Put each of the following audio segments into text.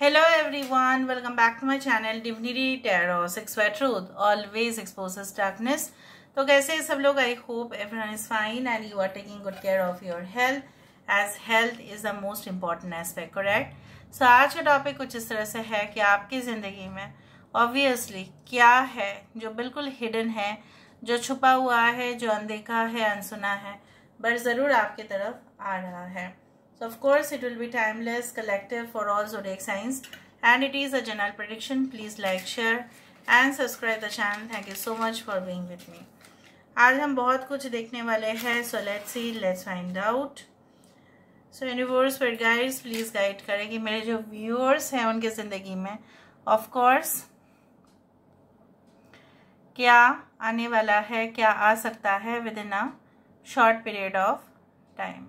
Hello everyone welcome back to my channel Divinity Tarot, Six Where Truth always exposes तो कैसे है सब लोग I hope everyone is fine and you are taking good care of your health as health is the most important aspect correct so आज का topic कुछ इस तरह से है कि आपकी ज़िंदगी में ऑब्वियसली क्या है जो बिल्कुल हिडन है जो छुपा हुआ है जो अनदेखा है अनसुना है बट ज़रूर आपकी तरफ आ रहा है So of course it will be timeless, collective for all zodiac signs and it is a general prediction. Please like, share and subscribe the channel. Thank you so much for being with me. आज हम बहुत कुछ देखने वाले हैं so let's see let's find out so universe पर guides please guide करें कि मेरे जो व्यूअर्स हैं उनके ज़िंदगी में ऑफ कोर्स क्या आने वाला है क्या आ सकता है within a short period of time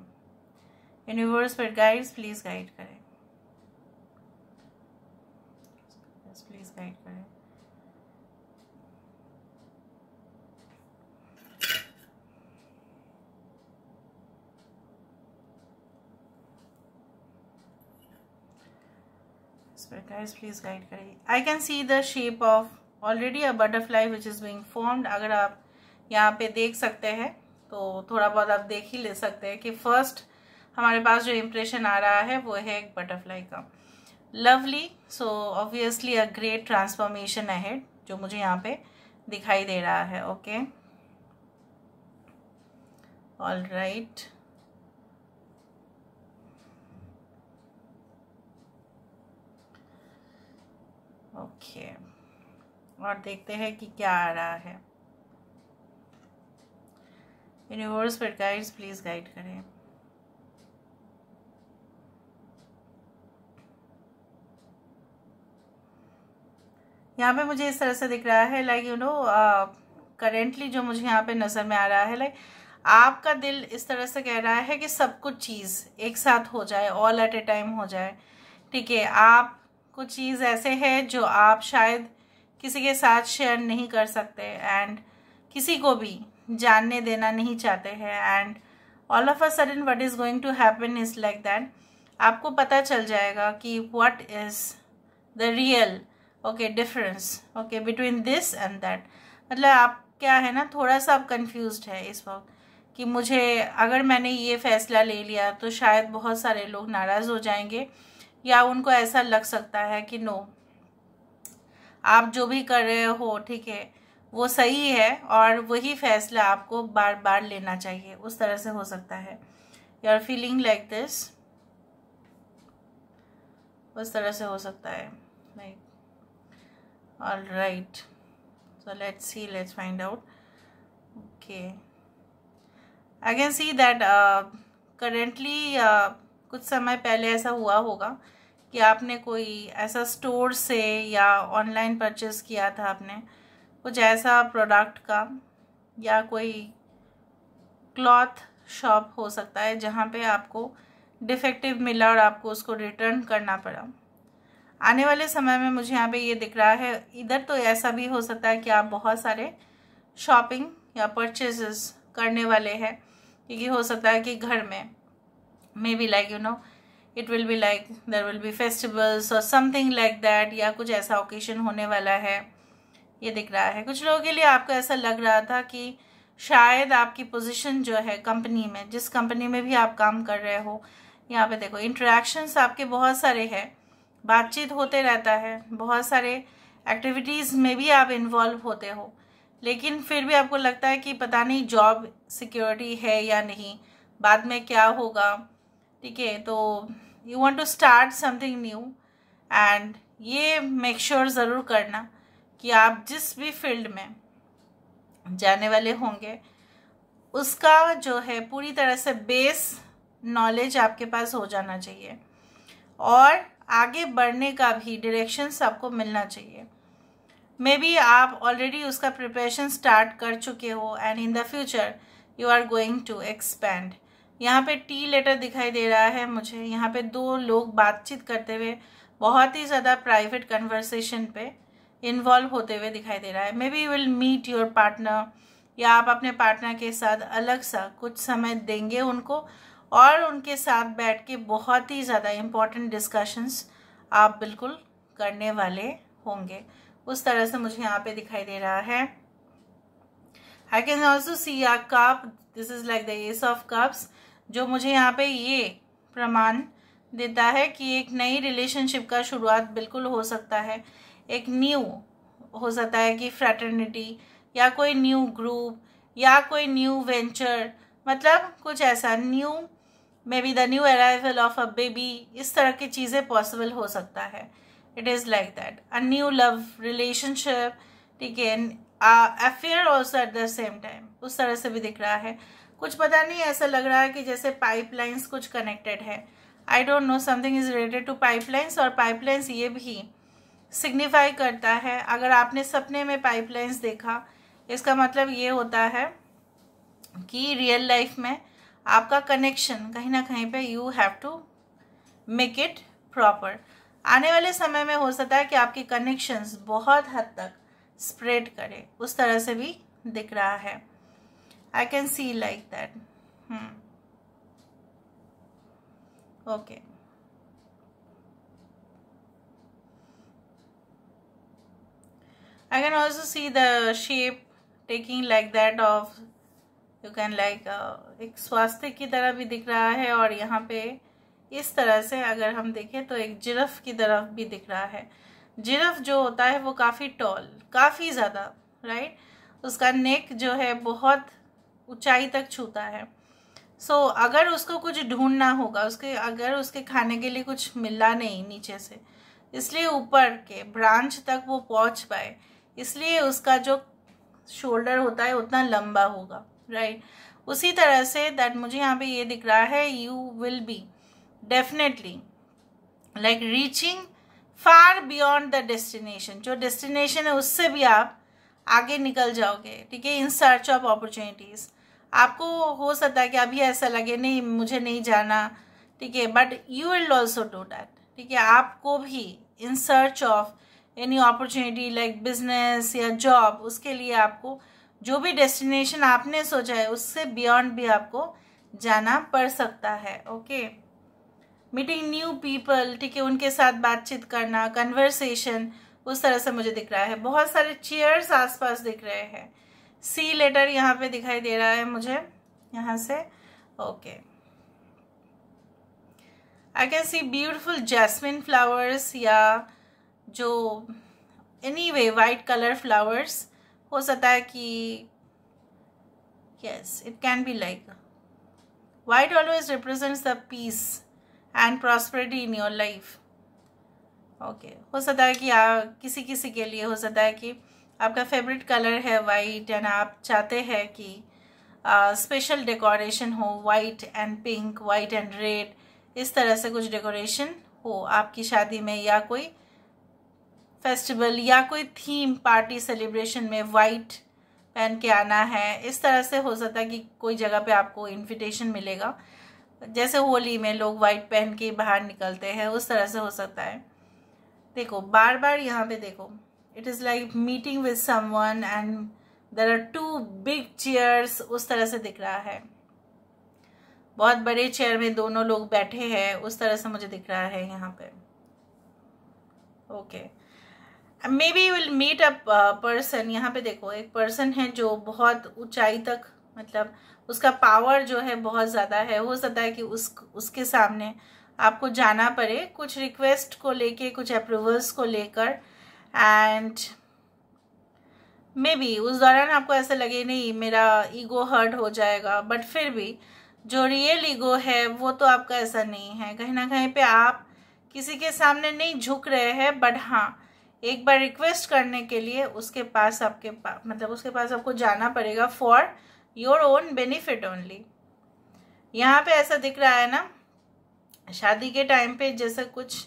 universe पर गाइड्स प्लीज़ गाइड करें प्लीज़ गाइड करें guys please guide करें I can see the shape of already a butterfly which is being formed अगर आप यहाँ पे देख सकते हैं तो थोड़ा बहुत आप देख ही ले सकते हैं कि फर्स्ट हमारे पास जो इम्प्रेशन आ रहा है वो है एक बटरफ्लाई का lovely so obviously a great transformation ahead जो मुझे यहाँ पे दिखाई दे रहा है ओके ऑल राइट ओके और देखते हैं कि क्या आ रहा है यूनिवर्स पर गाइड्स प्लीज़ गाइड करें यहाँ पे मुझे इस तरह से दिख रहा है लाइक यू नो करेंटली जो मुझे यहाँ पे नज़र में आ रहा है लाइक आपका दिल इस तरह से कह रहा है कि सब कुछ चीज़ एक साथ हो जाए ऑल एट ए टाइम हो जाए ठीक है आप कुछ चीज़ ऐसे है जो आप शायद किसी के साथ शेयर नहीं कर सकते एंड किसी को भी जानने देना नहीं चाहते हैं and all of a sudden what is going to happen is like that आपको पता चल जाएगा कि what is the real okay difference okay between this and that मतलब आप क्या है ना थोड़ा सा आप कन्फ्यूज है इस वक्त कि मुझे अगर मैंने ये फ़ैसला ले लिया तो शायद बहुत सारे लोग नाराज़ हो जाएंगे या उनको ऐसा लग सकता है कि नो आप जो भी कर रहे हो ठीक है वो सही है और वही फ़ैसला आपको बार बार लेना चाहिए उस तरह से हो सकता है you are feeling like this उस तरह से हो सकता है like all right so let's see let's find out okay I can see that uh, currently uh, कुछ समय पहले ऐसा हुआ होगा कि आपने कोई ऐसा स्टोर से या ऑनलाइन परचेज़ किया था आपने कुछ ऐसा प्रोडक्ट का या कोई क्लॉथ शॉप हो सकता है जहाँ पे आपको डिफेक्टिव मिला और आपको उसको रिटर्न करना पड़ा आने वाले समय में मुझे यहाँ पे ये दिख रहा है इधर तो ऐसा भी हो सकता है कि आप बहुत सारे शॉपिंग या परचेजेस करने वाले हैं क्योंकि हो सकता है कि घर में maybe like you know it will be like there will be festivals और समथिंग लाइक दैट या कुछ ऐसा ओकेजन होने वाला है ये दिख रहा है कुछ लोगों के लिए आपको ऐसा लग रहा था कि शायद आपकी पोजिशन जो है कंपनी में जिस कंपनी में भी आप काम कर रहे हो यहाँ पे देखो इंटरेक्शंस आपके बहुत सारे हैं बातचीत होते रहता है बहुत सारे एक्टिविटीज़ में भी आप इन्वॉल्व होते हो लेकिन फिर भी आपको लगता है कि पता नहीं जॉब सिक्योरिटी है या नहीं बाद में क्या होगा ठीक है तो you want to start something new and ये मेक श्योर sure ज़रूर करना कि आप जिस भी फील्ड में जाने वाले होंगे उसका जो है पूरी तरह से बेस नॉलेज आपके पास हो जाना चाहिए और आगे बढ़ने का भी डायरेक्शंस आपको मिलना चाहिए मे बी आप ऑलरेडी उसका प्रिपरेशन स्टार्ट कर चुके हो and in the future you are going to expand यहाँ पे टी लेटर दिखाई दे रहा है मुझे यहाँ पे दो लोग बातचीत करते हुए बहुत ही ज़्यादा प्राइवेट कन्वर्सेशन पे इन्वॉल्व होते हुए दिखाई दे रहा है maybe you will meet your partner या आप अपने पार्टनर के साथ अलग सा कुछ समय देंगे उनको और उनके साथ बैठ के बहुत ही ज़्यादा इम्पॉर्टेंट डिस्कशंस आप बिल्कुल करने वाले होंगे उस तरह से मुझे यहाँ पे दिखाई दे रहा है I can also see a cup this is like the ace of cups जो मुझे यहाँ पे ये प्रमाण देता है कि एक नई रिलेशनशिप का शुरुआत बिल्कुल हो सकता है एक न्यू हो सकता है कि फ्रैटर्निटी या कोई न्यू ग्रुप या कोई न्यू वेंचर मतलब कुछ ऐसा new maybe the new arrival of a baby इस तरह की चीज़ें पॉसिबल हो सकता है it is like that a new love relationship ठीक है affair also at the same time उस तरह से भी दिख रहा है कुछ पता नहीं ऐसा लग रहा है कि जैसे पाइपलाइंस कुछ कनेक्टेड है I don't know something is related to pipelines और पाइपलाइंस ये भी सिग्निफाई करता है अगर आपने सपने में पाइपलाइंस देखा इसका मतलब ये होता है कि रियल लाइफ में आपका कनेक्शन कहीं ना कहीं पे you have to make it proper आने वाले समय में हो सकता है कि आपके कनेक्शंस बहुत हद तक स्प्रेड करें उस तरह से भी दिख रहा है I can see like that okay I can also see the shape taking like that of you can like एक स्वास्थ्य की तरह भी दिख रहा है और यहाँ पे इस तरह से अगर हम देखें तो एक जिरफ की तरफ भी दिख रहा है जिरफ जो होता है वो काफ़ी टॉल काफ़ी ज़्यादा राइट उसका नेक जो है बहुत ऊंचाई तक छूता है सो so, अगर उसको कुछ ढूंढना होगा उसके अगर उसके खाने के लिए कुछ मिला नहीं नीचे से इसलिए ऊपर के ब्रांच तक वो पहुंच पाए इसलिए उसका जो शोल्डर होता है उतना लंबा होगा राइट उसी तरह से दैट मुझे यहाँ पे ये दिख रहा है you will be definitely like reaching far beyond the destination जो डेस्टिनेशन है उससे भी आप आगे निकल जाओगे ठीक है इन सर्च ऑफ अपॉर्चुनिटीज़ आपको हो सकता है कि अभी ऐसा लगे नहीं मुझे नहीं जाना ठीक है but you will also do that ठीक है आपको भी in search of any opportunity like business या जॉब उसके लिए आपको जो भी डेस्टिनेशन आपने सोचा है उससे बियॉन्ड भी आपको जाना पड़ सकता है ओके मीटिंग न्यू पीपल ठीक है उनके साथ बातचीत करना कन्वर्सेशन उस तरह से मुझे दिख रहा है बहुत सारे चेयर्स आसपास दिख रहे हैं सी लेटर यहाँ पे दिखाई दे रहा है मुझे यहाँ से okay I can see beautiful jasmine flowers या जो anyway white colour flowers हो सकता है कि yes it can be like white always represents the peace and prosperity in your life okay हो सकता है कि आ, किसी किसी के लिए हो सकता है कि आपका फेवरेट कलर है वाइट एंड आप चाहते हैं कि स्पेशल uh, डेकोरेशन हो white and pink white and red इस तरह से कुछ डेकोरेशन हो आपकी शादी में या कोई फेस्टिवल या कोई थीम पार्टी सेलिब्रेशन में वाइट पहन के आना है इस तरह से हो सकता है कि कोई जगह पे आपको इनविटेशन मिलेगा जैसे होली में लोग वाइट पहन के बाहर निकलते हैं उस तरह से हो सकता है देखो बार बार यहाँ पे देखो it is like meeting with someone and there are two big chairs उस तरह से दिख रहा है बहुत बड़े चेयर में दोनों लोग बैठे हैं उस तरह से मुझे दिख रहा है यहाँ पे okay okay. Maybe will meet a person यहाँ पे देखो एक पर्सन है जो बहुत ऊंचाई तक मतलब उसका पावर जो है बहुत ज़्यादा है हो सकता है कि उस उसके सामने आपको जाना पड़े कुछ रिक्वेस्ट को लेके कुछ अप्रूवल्स को लेकर एंड मे बी उस दौरान आपको ऐसा लगे नहीं मेरा ईगो हर्ट हो जाएगा बट फिर भी जो रियल ईगो है वो तो आपका ऐसा नहीं है कहीं ना कहीं पे आप किसी के सामने नहीं झुक रहे हैं बट हाँ एक बार रिक्वेस्ट करने के लिए उसके पास आपके पास मतलब उसके पास आपको जाना पड़ेगा for your own benefit only यहाँ पे ऐसा दिख रहा है ना शादी के टाइम पे जैसा कुछ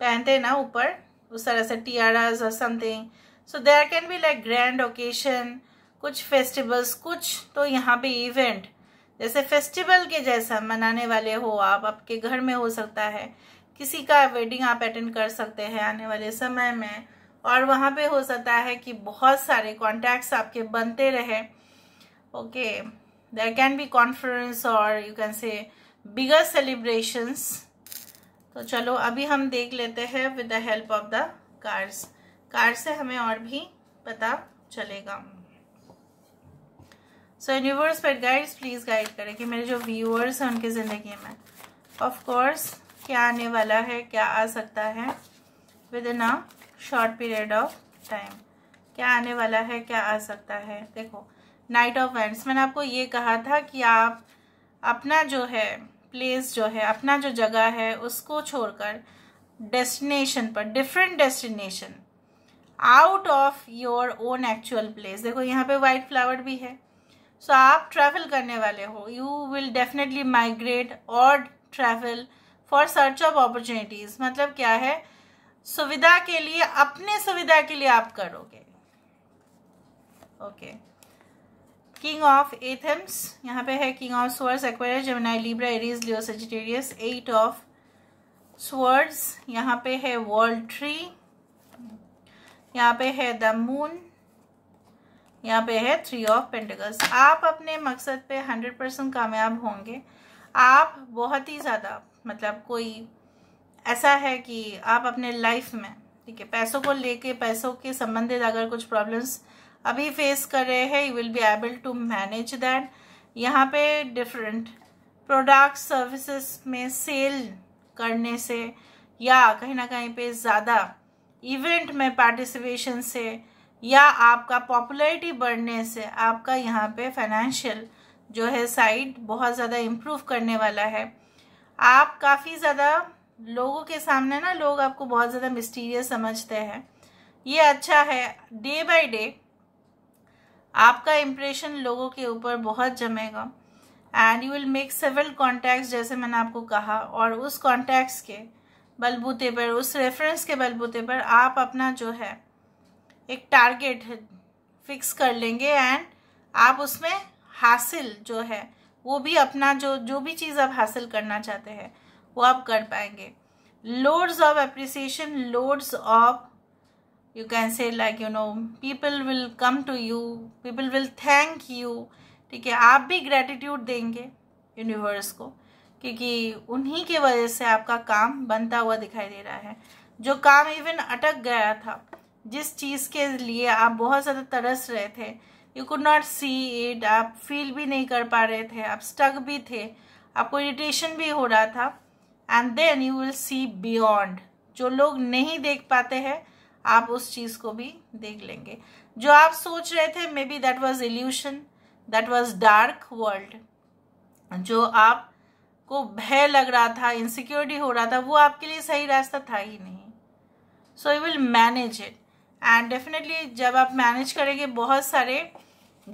पहनते हैं ना ऊपर उस तरह से टियाराज और something so there can be like grand occasion कुछ फेस्टिवल्स कुछ तो यहाँ पे इवेंट जैसे फेस्टिवल के जैसा मनाने वाले हो आप आपके घर में हो सकता है किसी का वेडिंग आप अटेंड कर सकते हैं आने वाले समय में और वहाँ पे हो सकता है कि बहुत सारे कॉन्टैक्ट्स आपके बनते रहे okay there can be conference और you can say bigger celebrations तो चलो अभी हम देख लेते हैं with the help of the cards कार से हमें और भी पता चलेगा सो यूनिवर्स पेट गाइड्स प्लीज़ गाइड करें कि मेरे जो व्यूअर्स हैं उनकी ज़िंदगी में ऑफकोर्स क्या आने वाला है क्या आ सकता है within a short period of time क्या आने वाला है क्या आ सकता है देखो नाइट ऑफ वेंट्स मैंने आपको ये कहा था कि आप अपना जो है प्लेस जो है अपना जो जगह है उसको छोड़कर डेस्टिनेशन पर different destination out of your own actual place देखो यहाँ पे वाइट फ्लावर भी है सो so, आप ट्रैवल करने वाले हो यू विल डेफिनेटली माइग्रेट और travel for search of opportunities मतलब क्या है सुविधा के लिए अपने सुविधा के लिए आप करोगे ओके किंग ऑफ एथेम्स यहाँ पे है king of swords Aquarius Libra Aries Leo Sagittarius eight of swords यहाँ पे है वर्ल्ड ट्री यहाँ पे है द मून यहाँ पे है थ्री ऑफ पेंटिकल्स आप अपने मकसद पे हंड्रेड परसेंट कामयाब होंगे आप बहुत ही ज़्यादा मतलब कोई ऐसा है कि आप अपने लाइफ में ठीक है पैसों को लेके पैसों के संबंधित अगर कुछ प्रॉब्लम्स अभी फेस कर रहे हैं you will be able to manage that यहाँ पे डिफरेंट प्रोडक्ट सर्विसेज में सेल करने से या कहीं ना कहीं पे ज़्यादा इवेंट में पार्टिसिपेशन से या आपका पॉपुलैरिटी बढ़ने से आपका यहाँ पे फाइनेंशियल जो है साइड बहुत ज़्यादा इम्प्रूव करने वाला है आप काफ़ी ज़्यादा लोगों के सामने ना लोग आपको बहुत ज़्यादा मिस्टीरियस समझते हैं ये अच्छा है डे बाय डे आपका इम्प्रेशन लोगों के ऊपर बहुत जमेगा and you will make several contacts जैसे मैंने आपको कहा और उस कॉन्टैक्ट्स के बलबूते पर उस रेफरेंस के बलबूते पर आप अपना जो है एक टारगेट फिक्स कर लेंगे एंड आप उसमें हासिल जो है वो भी अपना जो जो भी चीज़ आप हासिल करना चाहते हैं वो आप कर पाएंगे loads of appreciation loads of you can say like you know people will come to you people will thank you ठीक है आप भी ग्रेटिट्यूड देंगे यूनिवर्स को क्योंकि उन्हीं के वजह से आपका काम बनता हुआ दिखाई दे रहा है जो काम इवन अटक गया था जिस चीज़ के लिए आप बहुत ज़्यादा तरस रहे थे you could not see it आप फील भी नहीं कर पा रहे थे आप स्टक भी थे आपको इरिटेशन भी हो रहा था and then you will see beyond जो लोग नहीं देख पाते हैं आप उस चीज़ को भी देख लेंगे जो आप सोच रहे थे maybe that was illusion that was dark world जो आप को भय लग रहा था इनसिक्योरिटी हो रहा था वो आपके लिए सही रास्ता था ही नहीं so you will manage it and definitely जब आप मैनेज करेंगे बहुत सारे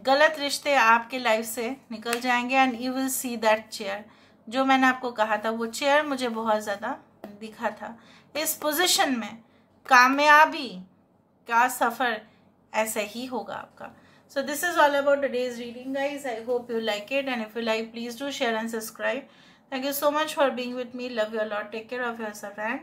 गलत रिश्ते आपके लाइफ से निकल जाएंगे and you will see that chair जो मैंने आपको कहा था वो चेयर मुझे बहुत ज़्यादा दिखा था इस पोजिशन में कामयाबी का सफ़र ऐसा ही होगा आपका so this is all about days reading guys I hope you like it and if you like please do share and subscribe thank you so much for being with me love your lot take care of yourself and